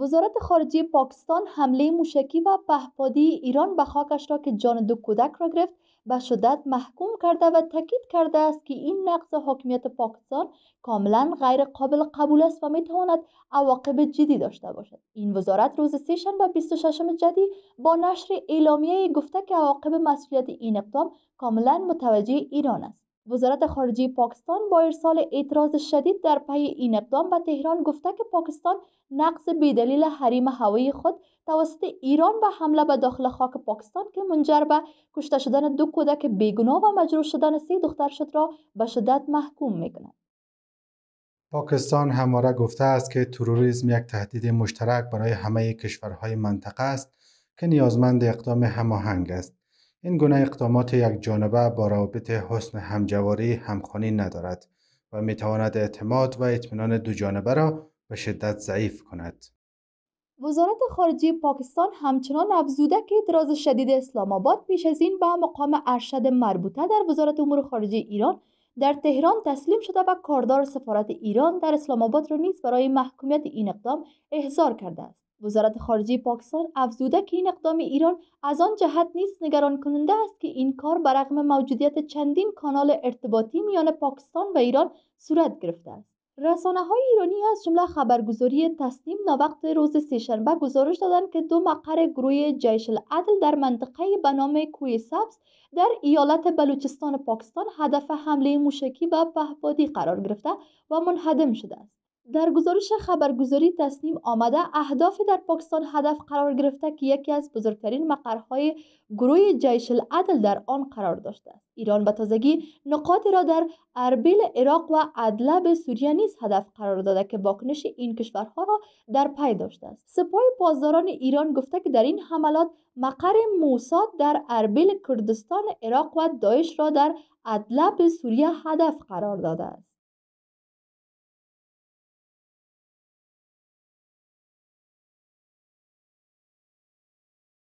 وزارت خارجه پاکستان حمله موشکی و پهپادی ایران به خاکش را که جان دو کودک را گرفت به شدت محکوم کرده و تاکید کرده است که این نقض حاکمیت پاکستان کاملا غیر قابل قبول است و می تواند عواقب جدی داشته باشد این وزارت روز و 26 جدی با نشر اعلامیه گفته که عواقب مسئولیت این اقدام کاملا متوجه ایران است وزارت خارجه پاکستان با ارسال اعتراض شدید در پی این اقدام به تهران گفته که پاکستان نقض بیدلیل حریم هوایی خود توسط ایران به حمله به داخل خاک پاکستان که منجر به کشته شدن دو کودک بیگناه و مجروح شدن سه دختر شد را به شدت محکوم میکند پاکستان همواره گفته است که تروریسم یک تهدید مشترک برای همه کشورهای منطقه است که نیازمند اقدام هماهنگ است این گونه اقدامات یک جانبه با روابط حسن همجواری همخوانی ندارد و میتواند اعتماد و اطمینان دو جانبه را به شدت ضعیف کند. وزارت خارجه پاکستان همچنان افزوده که اعتراض شدید اسلام آباد پیش از این به مقام ارشد مربوطه در وزارت امور خارجه ایران در تهران تسلیم شده و کاردار سفارت ایران در اسلام آباد را نیز برای محکومیت این اقدام احضار کرده است. وزارت خارجه پاکستان افزوده که این اقدام ایران از آن جهت نیست نگران کننده است که این کار بر رغم موجودیت چندین کانال ارتباطی میان پاکستان و ایران صورت گرفته است رسانه های ایرانی از جمله خبرگزاری تسنیم ناوقت روز سهشنبه گزارش دادند که دو مقر گروه جیش العدل در منطقه به نام کوی سبز در ایالت بلوچستان پاکستان هدف حمله موشکی و پهپادی قرار گرفته و منهدم شده است در گزارش خبرگزاری تصمیم آمده اهداف در پاکستان هدف قرار گرفته که یکی از بزرگترین مقرهای گروه جیش العدل در آن قرار داشته است ایران به تازگی نقاطی را در اربیل عراق و ادلب سوریه نیز هدف قرار داده که واکنش این کشورها را در پی داشته است سپاه پاسداران ایران گفته که در این حملات مقر موساد در اربیل کردستان عراق و داعش را در ادلب سوریه هدف قرار داده است